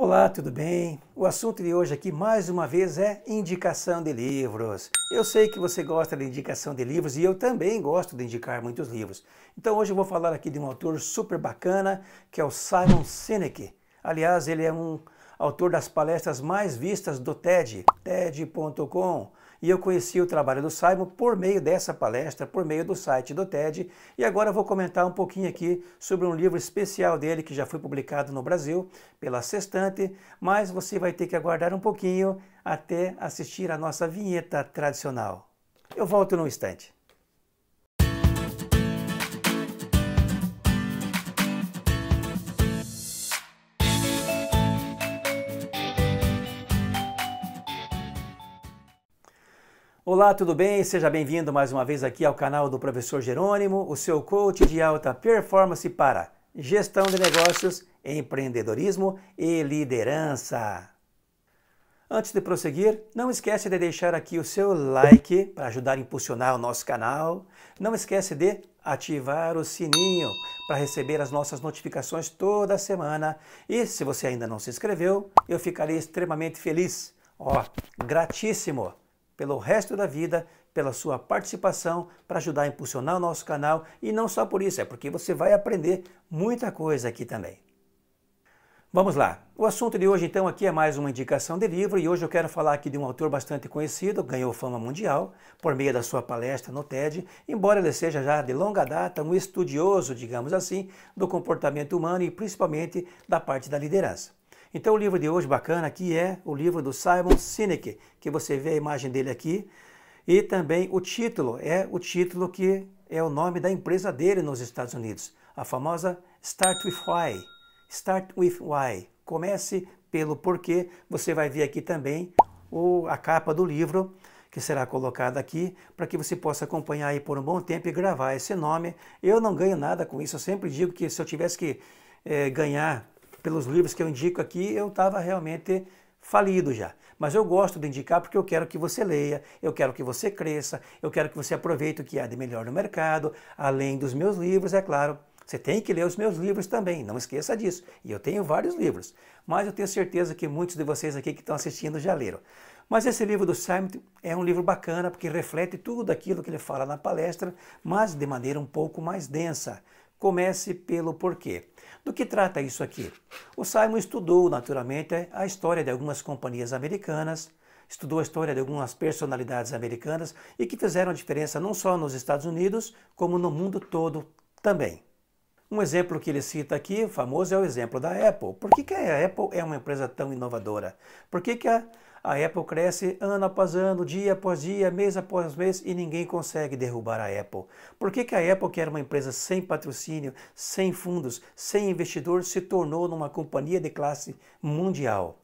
Olá, tudo bem? O assunto de hoje aqui mais uma vez é indicação de livros. Eu sei que você gosta de indicação de livros e eu também gosto de indicar muitos livros. Então hoje eu vou falar aqui de um autor super bacana que é o Simon Sinek. Aliás, ele é um autor das palestras mais vistas do TED, TED.com e eu conheci o trabalho do Simon por meio dessa palestra, por meio do site do TED, e agora vou comentar um pouquinho aqui sobre um livro especial dele que já foi publicado no Brasil pela Sextante, mas você vai ter que aguardar um pouquinho até assistir a nossa vinheta tradicional. Eu volto num instante. Olá, tudo bem? Seja bem-vindo mais uma vez aqui ao canal do Professor Jerônimo, o seu coach de alta performance para gestão de negócios, empreendedorismo e liderança. Antes de prosseguir, não esquece de deixar aqui o seu like para ajudar a impulsionar o nosso canal. Não esquece de ativar o sininho para receber as nossas notificações toda semana. E se você ainda não se inscreveu, eu ficarei extremamente feliz. Ó, gratíssimo! pelo resto da vida, pela sua participação para ajudar a impulsionar o nosso canal e não só por isso, é porque você vai aprender muita coisa aqui também. Vamos lá. O assunto de hoje então aqui é mais uma indicação de livro e hoje eu quero falar aqui de um autor bastante conhecido, ganhou fama mundial por meio da sua palestra no TED, embora ele seja já de longa data um estudioso, digamos assim, do comportamento humano e principalmente da parte da liderança. Então o livro de hoje bacana aqui é o livro do Simon Sinek, que você vê a imagem dele aqui, e também o título, é o título que é o nome da empresa dele nos Estados Unidos, a famosa Start with Why. Start with Why. Comece pelo porquê. Você vai ver aqui também o, a capa do livro que será colocada aqui para que você possa acompanhar aí por um bom tempo e gravar esse nome. Eu não ganho nada com isso. Eu sempre digo que se eu tivesse que é, ganhar pelos livros que eu indico aqui, eu estava realmente falido já. Mas eu gosto de indicar porque eu quero que você leia, eu quero que você cresça, eu quero que você aproveite o que há de melhor no mercado, além dos meus livros, é claro. Você tem que ler os meus livros também, não esqueça disso. E eu tenho vários livros, mas eu tenho certeza que muitos de vocês aqui que estão assistindo já leram. Mas esse livro do Simon é um livro bacana porque reflete tudo aquilo que ele fala na palestra, mas de maneira um pouco mais densa. Comece pelo porquê. Do que trata isso aqui? O Simon estudou, naturalmente, a história de algumas companhias americanas, estudou a história de algumas personalidades americanas e que fizeram a diferença não só nos Estados Unidos, como no mundo todo também. Um exemplo que ele cita aqui, famoso, é o exemplo da Apple. Por que, que a Apple é uma empresa tão inovadora? Por que, que a a Apple cresce ano após ano, dia após dia, mês após mês e ninguém consegue derrubar a Apple. Por que, que a Apple, que era uma empresa sem patrocínio, sem fundos, sem investidor, se tornou numa companhia de classe mundial?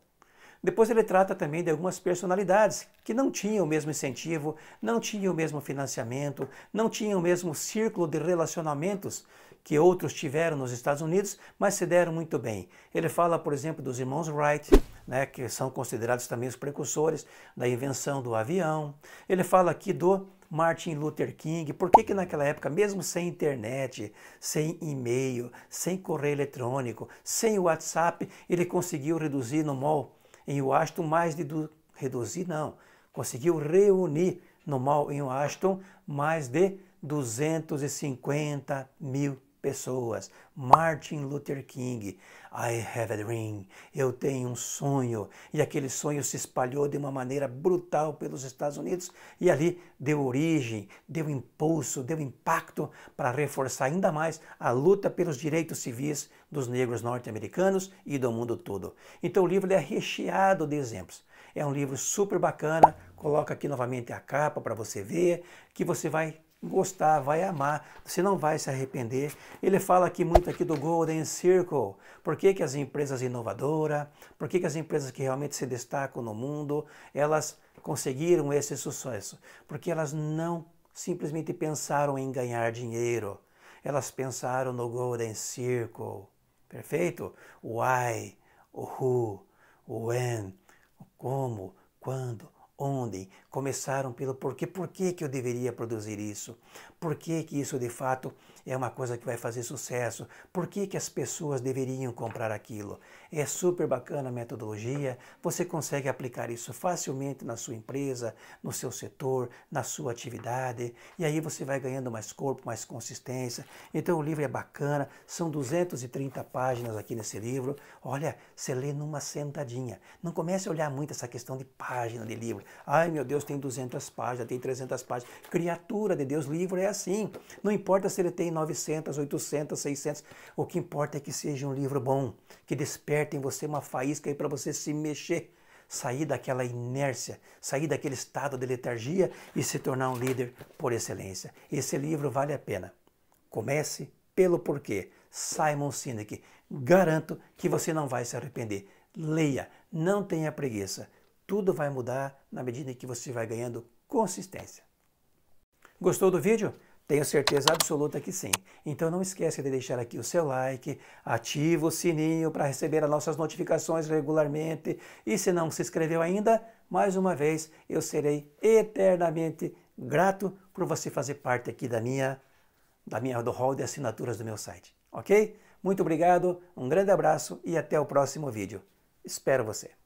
Depois ele trata também de algumas personalidades que não tinham o mesmo incentivo, não tinham o mesmo financiamento, não tinham o mesmo círculo de relacionamentos que outros tiveram nos Estados Unidos, mas se deram muito bem. Ele fala, por exemplo, dos irmãos Wright, né, que são considerados também os precursores da invenção do avião. Ele fala aqui do Martin Luther King, por que, que naquela época, mesmo sem internet, sem e-mail, sem correio eletrônico, sem WhatsApp, ele conseguiu reduzir no mall em Washington mais de. Du... reduzir, não. Conseguiu reunir no mall em Washington mais de 250 mil pessoas. Martin Luther King, I have a dream, eu tenho um sonho. E aquele sonho se espalhou de uma maneira brutal pelos Estados Unidos e ali deu origem, deu impulso, deu impacto para reforçar ainda mais a luta pelos direitos civis dos negros norte-americanos e do mundo todo. Então o livro é recheado de exemplos. É um livro super bacana, coloca aqui novamente a capa para você ver, que você vai gostar, vai amar, você não vai se arrepender. Ele fala aqui muito aqui do Golden Circle. Por que, que as empresas inovadoras, por que, que as empresas que realmente se destacam no mundo, elas conseguiram esse sucesso? Porque elas não simplesmente pensaram em ganhar dinheiro. Elas pensaram no Golden Circle. Perfeito? O why, o who, o when, o como, quando, onde começaram pelo porquê, por que eu deveria produzir isso, por que, que isso de fato é uma coisa que vai fazer sucesso? Por que, que as pessoas deveriam comprar aquilo? É super bacana a metodologia, você consegue aplicar isso facilmente na sua empresa, no seu setor, na sua atividade, e aí você vai ganhando mais corpo, mais consistência. Então o livro é bacana, são 230 páginas aqui nesse livro. Olha, você lê numa sentadinha. Não comece a olhar muito essa questão de página de livro. Ai meu Deus, tem 200 páginas, tem 300 páginas. Criatura de Deus, livro é assim. Não importa se ele tem 900, 800, 600. O que importa é que seja um livro bom, que desperte em você uma faísca para você se mexer, sair daquela inércia, sair daquele estado de letargia e se tornar um líder por excelência. Esse livro vale a pena. Comece pelo porquê. Simon Sinek. Garanto que você não vai se arrepender. Leia, não tenha preguiça. Tudo vai mudar na medida em que você vai ganhando consistência. Gostou do vídeo? Tenho certeza absoluta que sim. Então não esqueça de deixar aqui o seu like, ativa o sininho para receber as nossas notificações regularmente e se não se inscreveu ainda, mais uma vez eu serei eternamente grato por você fazer parte aqui da minha da minha do hall de assinaturas do meu site, OK? Muito obrigado, um grande abraço e até o próximo vídeo. Espero você.